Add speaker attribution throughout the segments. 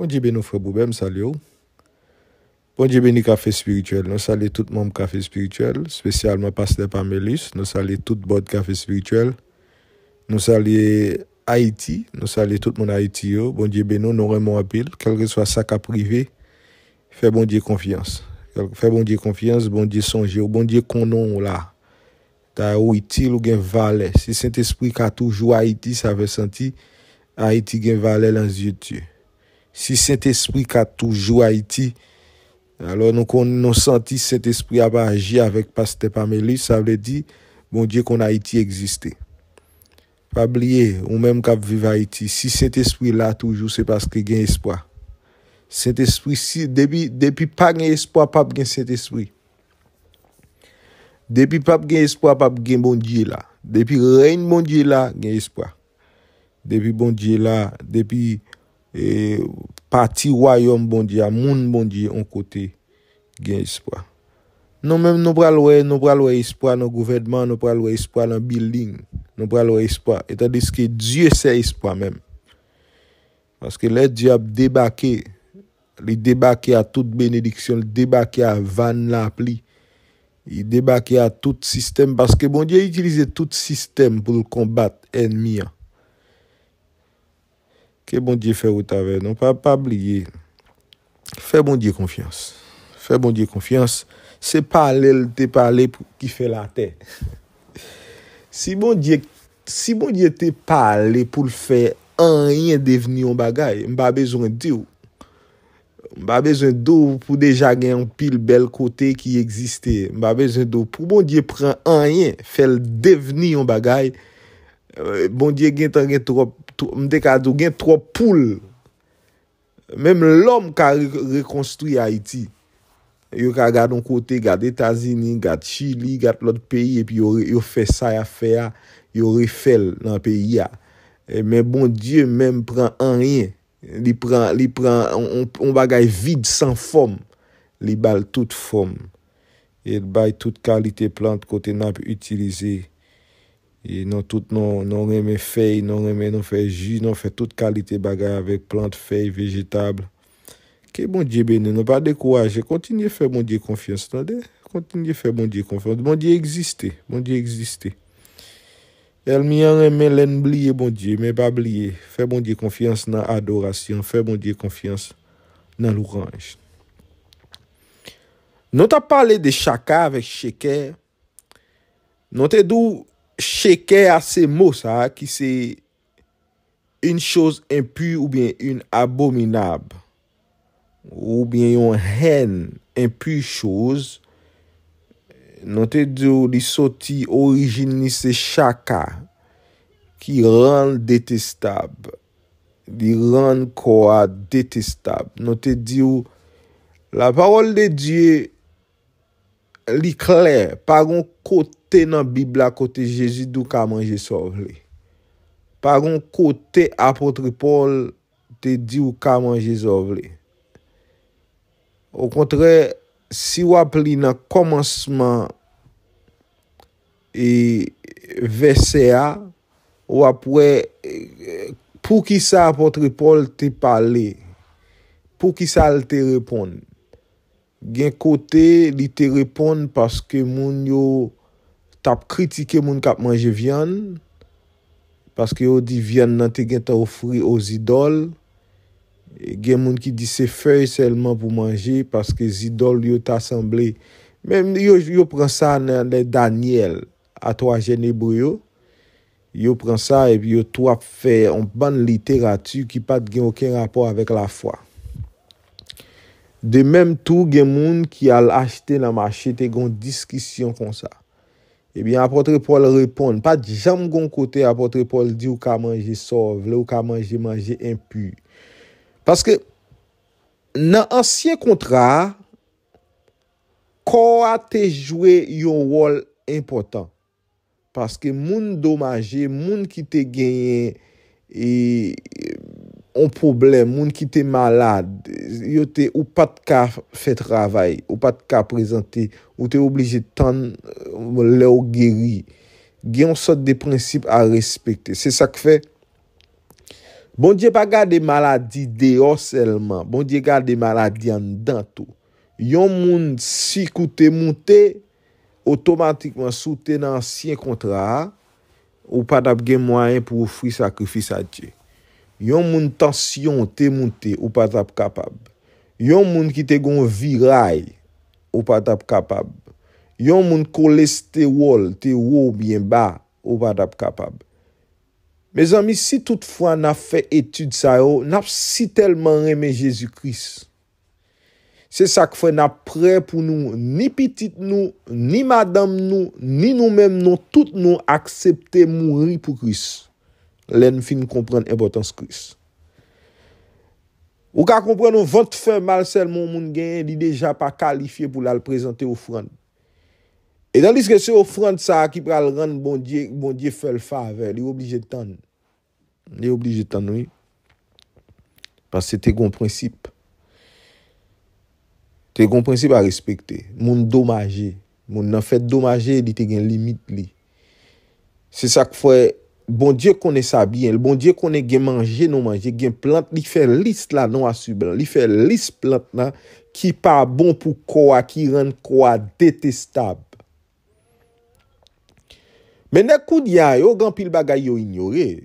Speaker 1: Bon dibe nou fwe boubèm, sali ou. Bon dibe nou kafe spirituel. Nou sali tout moun kafe spirituel. Spesyalman paslep amelis. Nou sali tout bod kafe spirituel. Nou sali Haiti. Nou sali tout moun Haiti ou. Bon dibe nou, nou remon apil. Kelke swa sa ka prive, fe bon dibe konfians. Fe bon dibe konfians, bon dibe sonje ou. Bon dibe konon ou la. Ta ou iti lou gen vale. Si sent espri ka toujou Haiti, sa ve senti Haiti gen vale lansi ou ti ou. Si sent espri ka toujou a iti, alo nou kon nou senti sent espri a ba aji avèk pastè pa me li, sa vle di, bon diè kon a iti egziste. Pa bliye, ou mèm kap viva iti, si sent espri la toujou, se paske gen espwa. Sent espri si, depi pa gen espwa, pap gen sent espri. Depi pap gen espwa, pap gen bon diè la. Depi ren bon diè la, gen espwa. Depi bon diè la, depi, E pati wayom bon diya, moun bon diya, on kote gen espwa. Non mèm nou pral wè, nou pral wè espwa nan gouverdman, nou pral wè espwa nan building, nou pral wè espwa. Etadez ki Diyo se espwa mèm. Paske lè Diyo ap debake, li debake a tout benediksyon, li debake a van lapli, li debake a tout sistem, paske bon diya utilize tout sistem pou l'kombat enmiyan. Kè bon diye fè ou tave? Non, pa blige. Fè bon diye konfians. Fè bon diye konfians. Se pa alel te pale pou ki fè la te. Si bon diye bon te pale pou l fè an yin deveni yon bagay, mba bezon diyo. Mba bezon do pou deja gen yon pil bel kote ki existè. Mba bezon do pou bon diye pran an yin fè l deveni yon bagay, euh, bon diye gen tan gen trope. Mde ka do gen tro poule. Mem lom ka rekonstri Haiti. Yo ka gade on kote, gade Etazini, gade Chili, gade lot peyi. Epi yo fe sa ya fe ya, yo refel nan peyi ya. Men bon, Diyo menm pran an yin. Li pran, li pran, on bagay vide san fom. Li bal tout fom. Yed bay tout kalite plant kote nan pi utilize. Y nan tout nan reme non fey, nan reme nan non non fey ju, nan fey tout kalite bagay avek plant, fey, vejetable. Ke bon diye bene, nan pa dekouaje, kontinye fey bon diye konfiyans nan dek, kontinye fey bon diye konfiyans, bon diye egziste, bon diye egziste. El mi an reme len blye bon diye, men ba blye, fey bon diye konfiyans nan adorasyon, fey bon diye konfiyans nan louranj. Non ta pale de chaka vek sheke, non te dou... cheke a se mou sa, ki se un chouz impu ou bien un abominab ou bien yon hen impu chouz non te di ou li soti origini se chaka ki ran detestab li ran kwa detestab non te di ou la parol de diye li kler, paron kote te nan Bibla kote Jezu dou ka manje so vle. Paron kote apotre Paul te di ou ka manje so vle. Ou kontre, si wap li nan komanseman e vesea, wap we, pou ki sa apotre Paul te pale, pou ki sa te repon. Gen kote li te repon paske moun yo tap kritike moun kap manje vyan, paske yo di vyan nan te gen ta ofuri o zidol, gen moun ki di se fey selman pou manje, paske zidol yo ta asemble, men yo pran sa nan Daniel, atwa jenebou yo, yo pran sa epi yo to ap fey, an ban literatu ki pat gen okey rapor avek la fwa. De menm tou gen moun ki al achete nan machete, gen diskisyon kon sa. Ebyen apotre Paul repon, pa di jam gon kote apotre Paul di ou ka manje sov, le ou ka manje manje impu. Paske nan ansyen kontra, kwa te jwe yon wol impotant. Paske moun domaje, moun ki te genye, e... On problem, moun ki te malade, yo te ou pat ka fè travay, ou pat ka prezante, ou te oblije tan le ou geri. Gyon sot de prinsip a respekte. Se sa k fe, bon diye pa gade maladi de yo selman, bon diye gade maladi an danto, yon moun si koute moun te, otomatikman soute nan si yon kontra, ou pat ap gen mwanyen pou oufri sakrifis a diye. Yon moun tansyon te moun te, ou pa tap kapab. Yon moun ki te goun viray, ou pa tap kapab. Yon moun koleste wol, te wol byen ba, ou pa tap kapab. Me zami, si tout fwa na fe etude sa yo, na si telman reme Jezu Kris. Se sak fwa na pre pou nou, ni pitit nou, ni madam nou, ni nou men nou, tout nou aksepte moun ri pou Kris. Len fin kompren impotans kris. Ou ka kompren nou vant fè mal sel moun moun genye, di deja pa kalifiye pou la l prezante ofran. E dan diske se ofran sa, ki pral rande bon diye bon fè l fave, li oblije tan. Li oblije tan, oui. Pas se te kon prinsip. Te kon prinsip a respekte. Moun domaje. Moun nan fè domaje di te gen limite li. Se sak fwe... Bon Dje kone sa biyen, bon Dje kone non bon gen manje nou manje, gen plant, li fe list la nou asuban, li fe list plant nan ki pa bon pou kwa, ki ren kwa detestab. Men nek kou diya yo, gen pil bagay yo ignore,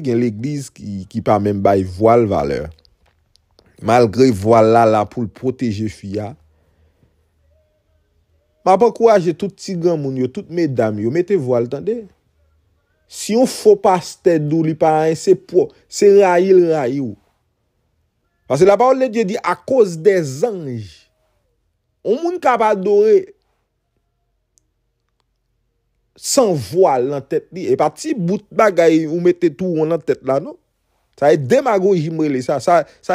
Speaker 1: gen l'eglise ki pa men bay voal valeur, malgre voal la la pou l'proteje fia. Ma pa kouaje tout ti gran moun yo, tout me dam yo, mette voal tante. Si yon fò pa stèdou li parayen, se pou, se rayil rayi ou. Pase la pa ou le dje di, a kòz de zanj, on moun kap adore, san voal nan tèt li, e pa ti bout bagay ou mette tou ou nan tèt la nou. Sa e demago jimre li, sa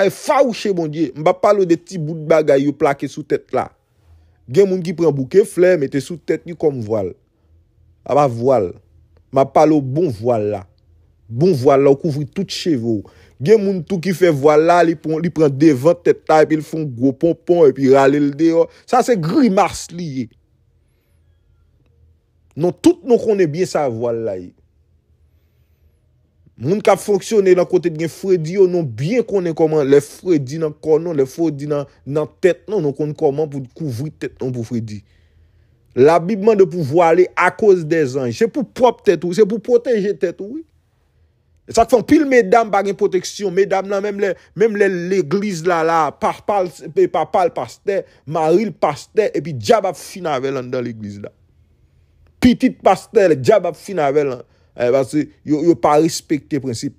Speaker 1: e fawche moun dje, mba palo de ti bout bagay ou plake sou tèt la. Gen moun ki pren bouke fle, mette sou tèt ni kom voal. A ah ba voal. Ma palo bon voal la. Bon voal la, ou kouvri tout chevo. Gen moun tou ki fe voal la, li pren devan tèt ta, epi l foun gwo ponpon, epi ralè l deyon. Sa se grimars liye. Non, tout nou konè bie sa voal la ye. Moun ka foksyone nan kote di gen fredi yo, nou bien konen koman le fredi nan konon, le fredi nan tet non, nou konen koman pou kouvri tet non pou fredi. L'abibman de pou eh, voale a koz de zanj, se pou prop tet ou, se pou proteje tet ou. Sa te fon pil medam bagen proteksyon, medam nan, menm le, menm le l'eglize la la, papal paste, maril paste, epi djabap finavelan dan l'eglize la. Pitit paste, djabap finavelan. Eh, yo pa respekte prinsip.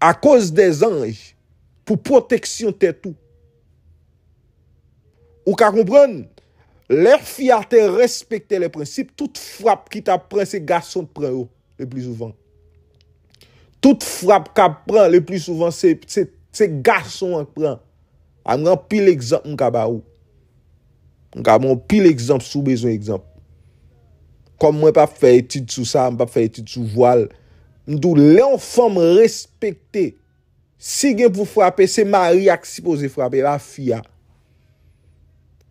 Speaker 1: A koz de zanj, pou proteksyon te tou. Ou ka kompran, lèr fiatè respekte le prinsip, tout frap ki ta pran, se garson pran ou, le pli souvan. Tout frap ka pran, le pli souvan, se garson pran. Anran pil ekzamp mkaba ou. Mkaba ou, pil ekzamp, soubezoun ekzamp. kom mwen pa fè etid sou sa, mwen pa fè etid sou voal, mdou lèon fèm respecte, si gen pou frapè, se mari ak sipose frapè, e ba fia,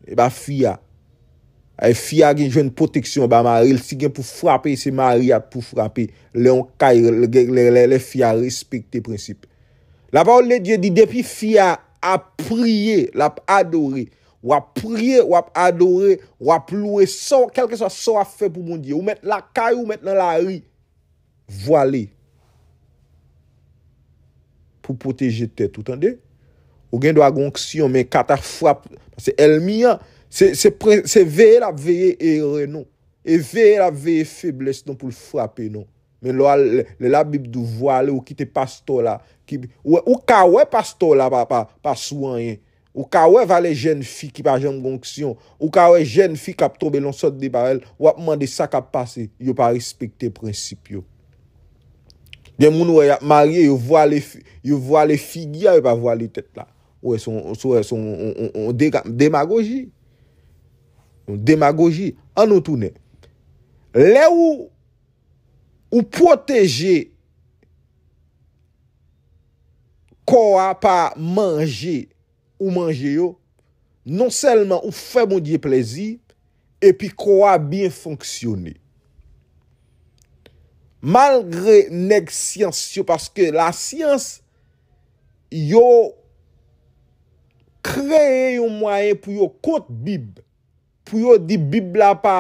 Speaker 1: e ba fia, e fia gen jwen poteksyon ba mari, si gen pou frapè, se mari ak pou frapè, lèon fia respecte prinsipe. La pa ou lè diè di, depi fia ap priye, lèon fia adorè, Ou ap prie, ou ap adore, ou ap loue, son, kelke son, son a fe pou moun diye. Ou met la kay ou met nan la ri. Voile. Pou poteje tet, ou tande? Ou gen do a gonksyon, men kata fwa, se elmian, se veye la veye ere, nou. E veye la veye feble, senon pou fwape, nou. Men lwa, lè la bib du voile ou ki te pasto la. Ou ka we pasto la pa, pa, pa souanyen. Ou ka we vale jen fi ki pa jen gonksyon. Ou ka we jen fi kap tobe lonsot di pa el. Ou ap mande sa kap pase. Yo pa respekte prinsipyo. De moun ou e yap marye. Yo voa le figya. Yo pa voa le tet la. Ou e son demagogi. Demagogi. Ano toune. Le ou. Ou proteje. Ko a pa manje. ou manje yo, non selman ou fè moun diye plezi, epi kwa bin fonksyoni. Malgre neg siyans yo, paske la siyans yo kreye yo mwayen pou yo kont bib, pou yo di bib la pa,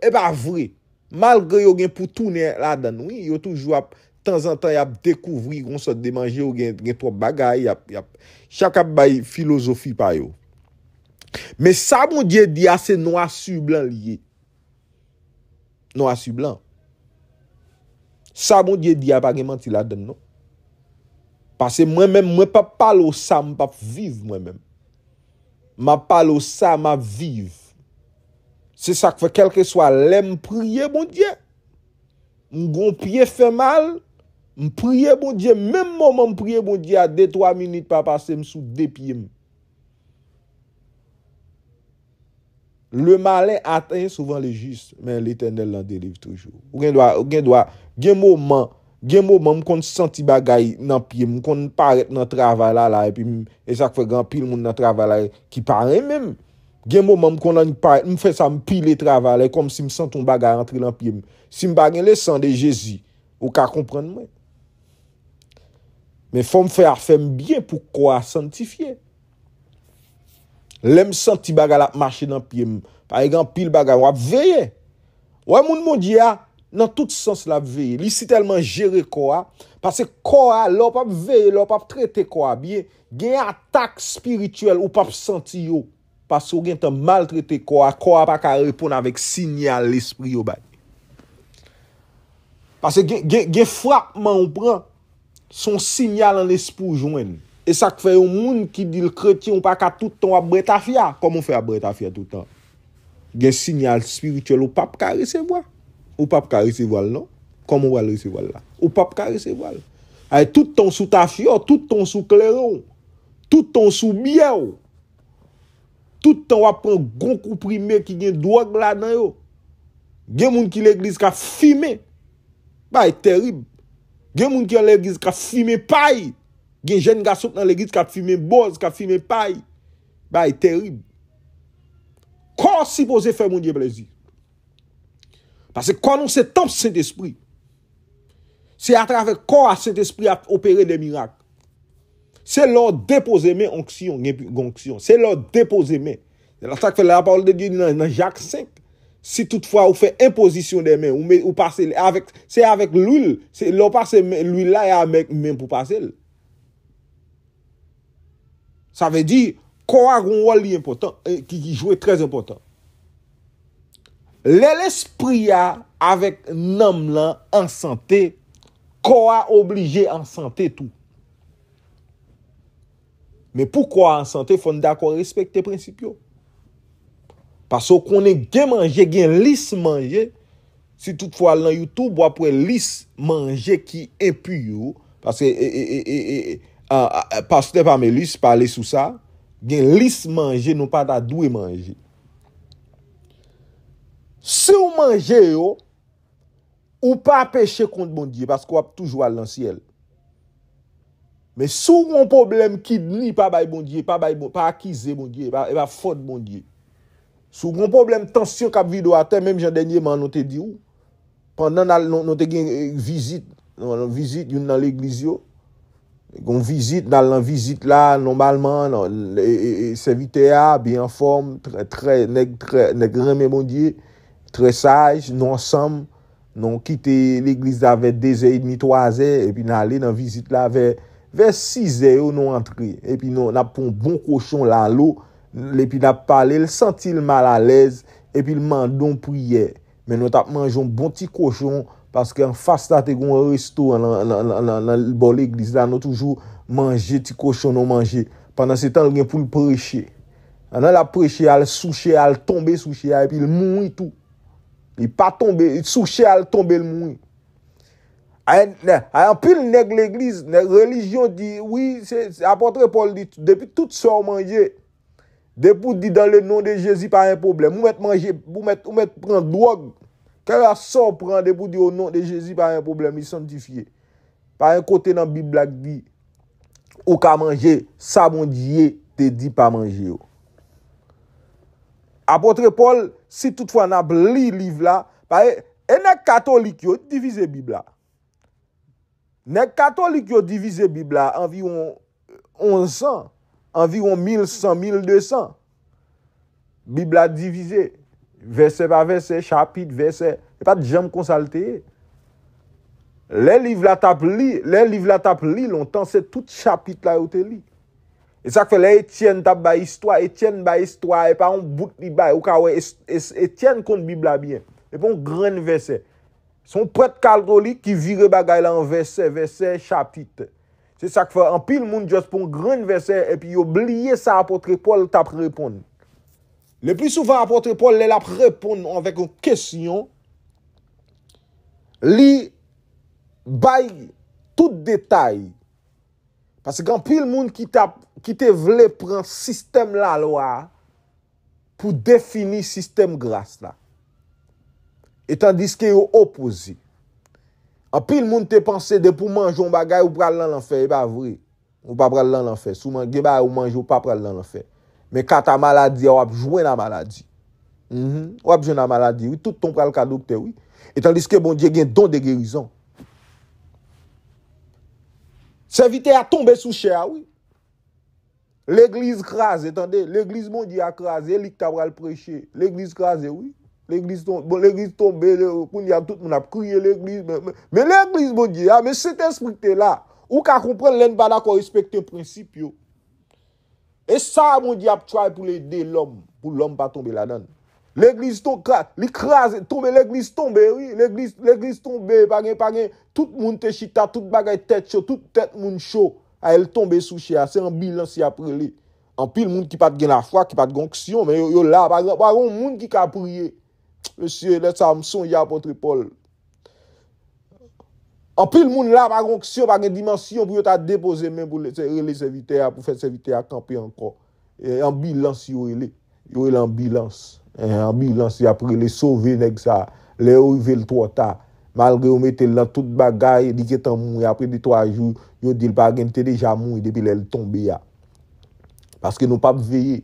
Speaker 1: e pa vri. Malgre yo gen pou toune la dan, yo toujwa... Tan zan tan yap dekouvri goun se demanje ou gen to bagay yap. Chak ap bay filosofi pa yo. Me sa moun diye diya ah, se nou asu blan liye. Nou asu blan. Sa moun diye diya apagèman ah, ti la den nou. Pase mwen men mwen non? pap pale ou sa mwen pap vive mwen men. Ma pale ou sa ma vive. Se sa kwe kelke swa lem priye moun diye. Mwen goun priye fe mal. M priye bon diye, mèm mòman m priye bon diye a dey 3 minute pa pase m sou dey piye m. Le malen atenye souvan le jist, men l'éternel nan delev toujou. Ou gen dwa, ou gen dwa, gen mòman, gen mòman m kon senti bagay nan piye m, m kon n'paret nan travay la la, e pi, e sak fè gan pil moun nan travay la, ki parè mèm. Gen mòman m kon nan n'paret, m fè sa m pil le travay la, e kom si m senton bagay antri lan piye m. Si m bagen le san de Jezi, ou ka komprenn mèm. Men fòm fè a fèm bie pou ko a santifiye. Lem santi baga la p'mache nan piye mou. Par egan pil baga wap veye. Ou a moun moun diya ah, nan tout sens la veye. Li si telman jere ko a. Pase ko a lòp ap veye, lòp ap trete ko a. Biye gen atak spirituel ou pap santi yo. Paso gen tan mal trete ko a. Ko a pa ka repon avèk sinyal l'esprit yo bagi. Pase gen frakman ou pran. Son sinyal an espoujouen. E sak fè yon moun ki di l kreti ou pa ka toutan wap bret afya. Koman fè wap bret afya toutan? Gen sinyal spiritual ou pap ka resevoa. Ou pap ka resevoal non? Koman wap recevoal la? Ou pap ka resevoal. Ay e toutan sou tafyo, toutan sou kleron. Toutan sou miyo. Toutan wap pon goun kouprimè ki gen dwak blad nan yo. Gen moun ki l eglise ka fime. Ba e terib. Gen moun ki an lè giz ka fime pay, gen jen ga sot nan lè giz ka fime boz, ka fime pay, ba e terib. Kon si pose fè moun diye plezi. Pase konon se tom sènt espri. Se atrave kon a sènt espri ap opere de mirak. Se lò depose men onksyon, gen pion onksyon. Se lò depose men. Se lò depose men. Si toutfwa ou fe imposition de men, ou pase, se avek l'huil, l'huil la ya men pou pase l. Sa ve di, kwa goun wali important, ki jwe trez important. Le les priya avek nanm lan ansante, kwa oblije ansante tou. Me pou kwa ansante, fwande akwa respekte principyo. Passo konen gen manje, gen lis manje. Si toutfwa lan yotou, wapwe lis manje ki epi yotou. Passe, passe te pa me lis, pa le sou sa. Gen lis manje, nou pa da dwe manje. Se ou manje ah, ah, non yotou, ou pa peche konti bondye. Passo wap toujou al lan siel. Me sou moun problem ki ni pa bay bondye, pa bon, akize bon bondye, pa fonde bondye. Sou goun problem tansyon kap vi do atè, mèm jan denye man nou te di ou. Pendan nou te gen yon eh, visite yon nan l'eglis yo, goun visite nan l'an visite la, normalman, e, e, e, se vitè a, bi an form, nek reme mondye, tre bon saj, nou ansam, nou kite l'eglis la ve dè zè yon mito a zè, e pi nan lè nan visite la ve, ve si zè yo nou antri, e pi nou napon bon koshon la lò, Lè pi nap pale, l senti l mal alèz, epi l mandon pou yè. Men nou tap manjoun bon ti kochoun, paske an fasta te goun restou, nan l bol eglise, nan nou toujou manjè ti kochoun nou manjè, pandan se tan gen pou l prechè. Nan nou la prechè, al souche, al tombe souche, epi l mouni tou. I pa tombe, souche al tombe l mouni. Ayan pi l neg l eglise, neg relijyon di, oui, apotre Paul dit, depi tout se or manjè, De pou di dan le non de Jezi pa yon problem. Mou met manje, mou met pran drog. Kè la sor pran oh, de pou di yo non de Jezi pa yon problem. Mi santifiye. Pa yon kote nan Biblak bi. Ou ka manje, sa moun diye te di pa manje yo. Oh. Apotre Paul, si toutfwa nan li liv la, pa yon, e, enek katolik yo divize Biblak. Enek katolik yo divize Biblak anvi yon onsan. Anviron 1100-1200. Biblia divize. Vese pa vese, chapit, vese. E pa dijam konsalteye. Le liv la tap li, le liv la tap li, lontan se tout chapit la yote li. E sak fe le Etienne tap ba istwa, Etienne ba istwa, e pa on bout li ba, ou ka we Etienne kont Biblia bien. E pa on gren vese. Son pret kalto li ki vire bagay lan vese, vese, chapit, vese. Se sak fa an pil moun jospon gren vesey epi yo blye sa apotre Paul tap repon. Le pi soufan apotre Paul le lap repon anvek an kesyon. Li bay tout detay. Pase kan pil moun ki te vle pran sistem la loa pou defini sistem gras la. Etan diske yo opozit. An pil moun te panse de pou manjou, mba gay ou pral nan l'anfer, e ba vre. Ou pa pral nan l'anfer, sou manjou, ge ba ou manjou, ou pa pral nan l'anfer. Men kata maladi, wap jwen nan maladi. Wap mhm. jwen nan maladi, wap touton pral kado kte wou. Etanlis ke bondye gen don de gerizan. Se vite bon a tombe sou che a wou. L'eglise kras, etanlis, l'eglise mondye a kras, elik ta wral preche, l'eglise kras e wou. Bon, l'Eglise tombe, pou yon tout moun ap kriye l'Eglise. Men l'Eglise moun diye, a, ah, men set esprikte la. Ou ka kompren l'en bada ko respekte prinsip yo. E sa moun diye ap choy pou l'ede l'om, pou l'om pa tombe la nan. L'Eglise tombe, l'ekrase, tombe eh l'Eglise tombe, oui. L'Eglise tombe, pagen, pagen, tout moun te chita, tout bagay tet cho, tout tet moun cho. A, ah, el tombe sou chia, se an ah, bilansi apre li. An pi l moun ki pat gen a fwa, ki pat gonksyon, men yo yo la, par an, par an, moun ki ka priye. Le siye, le samson, ya pou tripol. Anpil moun la, pa konksyon, pa gen dimensyon, pou yo ta depoze men, pou fè se vitè a, pou fè se vitè a, kanpè ankon. En bilans, yo e le. Yo e le en bilans. En bilans, ya pou re le sove nek sa. Le ou ve l to ata. Malge yo mette lan tout bagay, di ketan moun, ya apri de to a jou, yo di l bagay, te deja moun, depil el tombe ya. Paske nou pap veye.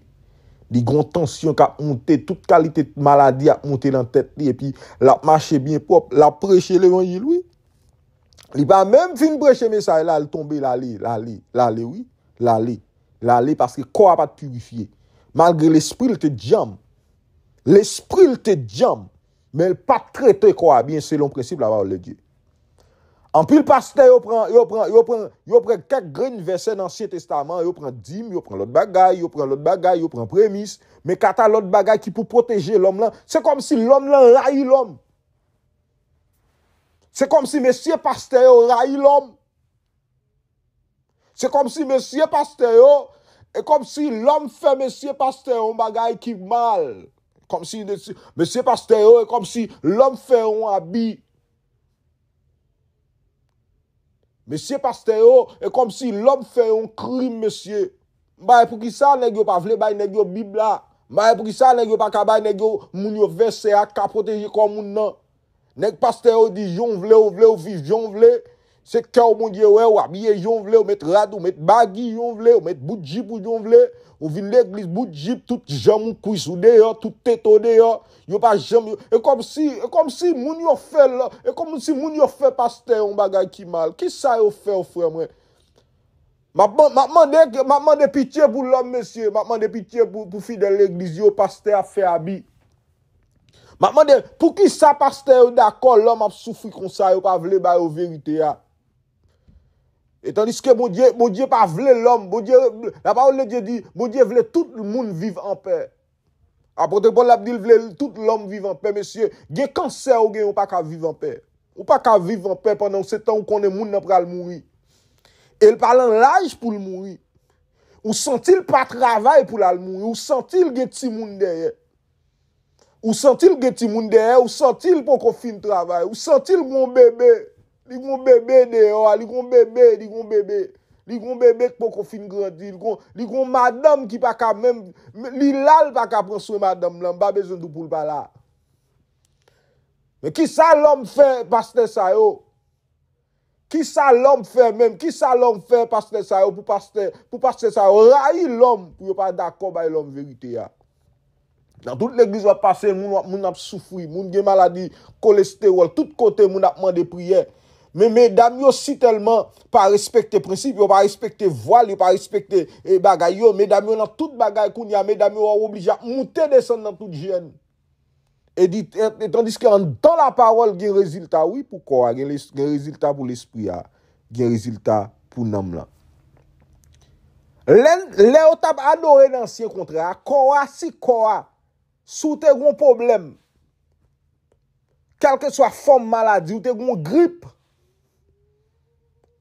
Speaker 1: les grandes tensions qui a monté, toute qualité de maladie a monté dans la tête, et puis la marché bien propre, la prêcher l'évangile, oui. Il va même venir prêcher message ça, il tombe là, la là, oui, là, l'allé parce que corps pas purifié. Malgré l'esprit, il te jam. L'esprit, il te jam. Mais il pas traité quoi bien selon le principe de la parole de Dieu. En plus, le pasteur, il prend prend prend prend quelques graines versets dans l'Ancien Testament, Il prend dîme, il prend l'autre bagaille, il prend l'autre bagaille, il prend prémisse, mais kata l'autre bagaille qui pour protéger l'homme là, c'est comme si l'homme là raille l'homme. C'est comme si monsieur pasteur raille l'homme. C'est comme si monsieur pasteur et comme si l'homme fait monsieur pasteur un bagaille qui mal. Comme si monsieur pasteur est comme si l'homme fait un habit Mesye paste yo, oh, e kom si lop fè yon kri mesye. Baye pou ki sa negyo pa vle baye negyo bib la. Baye pou ki sa negyo pa ka baye negyo moun yo vese ak ka proteje kon moun nan. Neg paste yo oh, di joun vle ou oh, vle ou vif joun vle. C'est que ou dieu ouais ou ou mettre rad, ou met j'en ou mettre bout ou ou vin l'église bout tout jam ou dehors tout teto yo e si, et si moun yo fait e si yo fait pasteur on mal. qui ça yo fait ou moi Ma maman ma de pour pour monsieur monsieur, ma de pitié pour de yo a fait abi. Pour de, qui qui sa pasteur d'accord, l'homme a souffert comme ça, yo pas vle ba yo ah. Etandis ke Boudje pa vle l'om, Boudje vle tout l'moun vive en pae. A potèpon l'abdil vle tout l'om vive en pae, mesye, ge kansè ou gen ou pa ka vive en pae. Ou pa ka vive en pae pendant se tan ou konen moun nan pral moui. El palan laj pou l'moui, ou sentil pa travay pou l'al moui, ou sentil ge ti moun deye. Ou sentil ge ti moun deye, ou sentil pou kon fin travay, ou sentil moun bebe. Likon bebe de yo, oh, likon bebe, likon bebe. Likon bebe pou kon fin grandi, likon madame ki pa ka men, li lal pa ka pronswe madame lan, ba bezon dupoul pa la. Men ki sa lom fe, pastè sa yo? Ki sa lom fe men, ki sa lom fe, pastè sa yo, pou pastè, pou pastè sa yo? Rayi lom, yo pa dako bay lom veyite ya. Nan tout l'eglise wap pase, moun ap soufri, moun gen maladi, koleste wol, tout kote moun ap mande priye, Men, men damyo si telman pa respekte prinsip, yo pa respekte voal, yo pa respekte eh, bagay yo, men damyo nan tout bagay koun ya, men damyo waw oblija, mouten desan nan tout jen. Etandiske an dan la parol, gen rezultat wii pou kowa, gen rezultat pou l'espri ah. ya, gen rezultat pou nam lan. Len, le otap adore nan siye kontre, a ah. kowa si kowa, sou te goun problem, kelke swa fom maladi, ou te goun grip,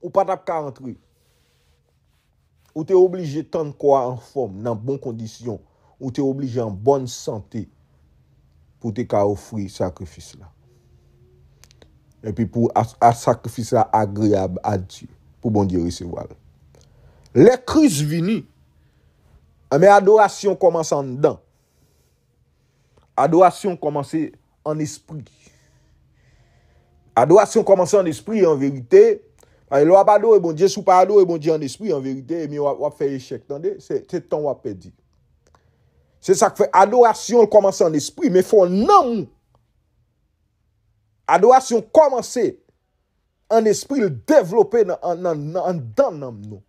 Speaker 1: Ou pat ap ka rentre. Ou te oblige tan kwa an form nan bon kondisyon. Ou te oblige an bon sante. Pou te ka ofri sakrifis la. Epi pou sakrifis la agriab a Diyo. Pou bon Diyo resevo ala. Le kriz vini. Ame ah, adorasyon komanse an dan. Adorasyon komanse an esprit. Adorasyon komanse an esprit an veritey. Anye lwa pa do e bon di, sou pa do e bon di an espri, an verite, mi wap fe eshek, tande, se ton wap pedi. Se sa kfe adorasyon l komans an espri, me fwo nan moun. Adorasyon komanse an espri l devlope an dan nan moun.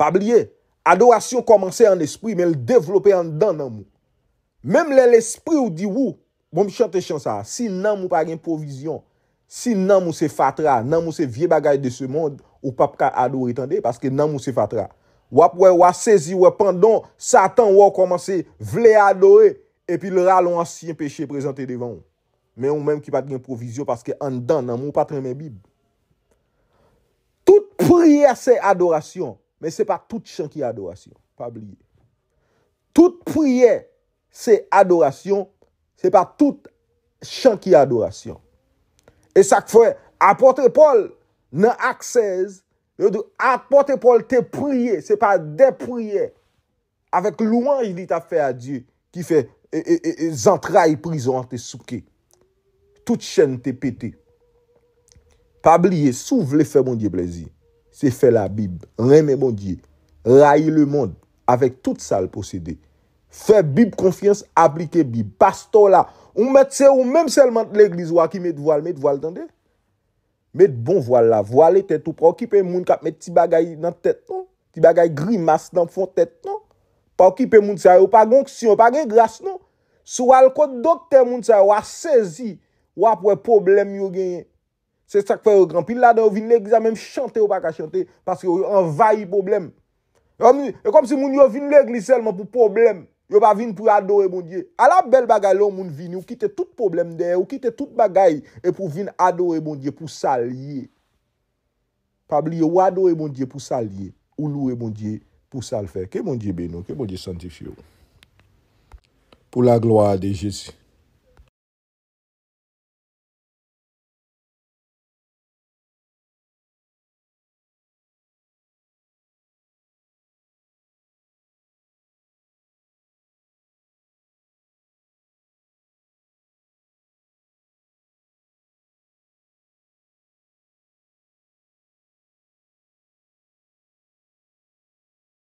Speaker 1: Pa blye, adorasyon komanse an espri, me l devlope an dan nan moun. Mem lè l espri ou di wou, bon mi chante chan sa, si nan moun pa gen provizyon, Si nan mou se fatra, nan mou se vie bagay de se moun ou pap ka adori tande, paske nan mou se fatra. Wap wè wè sezi wè pendon, satan wè wè komanse vle adori, epi lè ral wè ansyen peche prezante devan ou. Mè ou mèm ki pat gen provizyon paske an dan nan mou patren mè bib. Tout priè se adorasyon, men se pa tout chan ki adorasyon. Fabri. Tout priè se adorasyon, se pa tout chan ki adorasyon. E sak fwe, apote pol, nan aksez, apote pol te priye, se pa depriye. Avèk louanj li ta fè a Diyo ki fè, zantra yi prizo an te souke. Tout chen te pete. Pabliye, sou vle fè moun diye plezi, se fè la Bib, reme moun diye, raye le moun, avèk tout sa l'posede. Fè Bib konfians, aplike Bib, pasto la. Ou mette se ou menm selman l'egliz wak ki mette voal, mette voal dande. Mette bon voal la, voal e tete ou. Pa okipe moun kap mette ti bagay nan tete nou. Ti bagay gri mas nan fon tete nou. Pa okipe moun se a yo, pa gonksyon, pa gen grase nou. Sou al kote dokte moun se a yo a sezi, wapwe problem yo genye. Se sak fwe yo gran. Pi lada yo vin l'egliz a menm chante yo pak a chante. Paske yo yo envayi problem. E kom si moun yo vin l'egliz selman pou problem. Yo ba vin pou adowe moun diye. A la bel bagay loun moun vin, ou kite tout problem den, ou kite tout bagay, e pou vin adowe moun diye pou sal ye. Pabli yo, wado e moun diye pou sal ye, ou lou e moun diye pou sal fe. Ke moun diye be nou? Ke moun diye santifi ou? Pou la gloa de Jezi.